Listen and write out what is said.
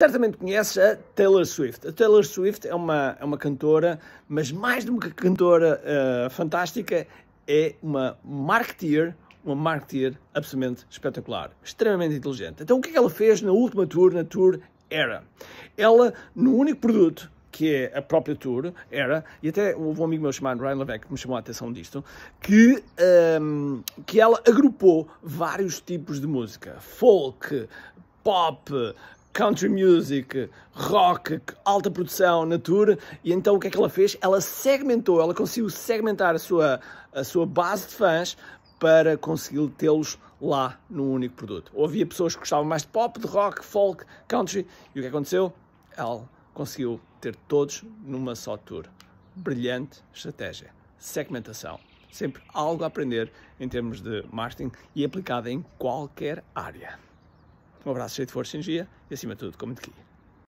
Certamente conheces a Taylor Swift. A Taylor Swift é uma, é uma cantora, mas mais do que cantora uh, fantástica, é uma marketeer, uma marketeer absolutamente espetacular, extremamente inteligente. Então o que é que ela fez na última tour, na Tour Era? Ela, no único produto que é a própria tour, era, e até houve um amigo meu chamado Ryan Levesque que me chamou a atenção disto, que, um, ehm, que ela agrupou vários tipos de música. Folk, pop, country music, rock, alta produção nature. E então o que é que ela fez? Ela segmentou, ela conseguiu segmentar a sua, a sua base de fãs para conseguir tê-los lá no único produto. Ou havia pessoas que gostavam mais de pop, de rock, folk, country. E o que aconteceu? Ela conseguiu ter todos numa só tour. Brilhante estratégia. Segmentação. Sempre algo a aprender em termos de marketing e aplicado em qualquer área. Um abraço cheio de força e energia e, acima de tudo, como de aqui.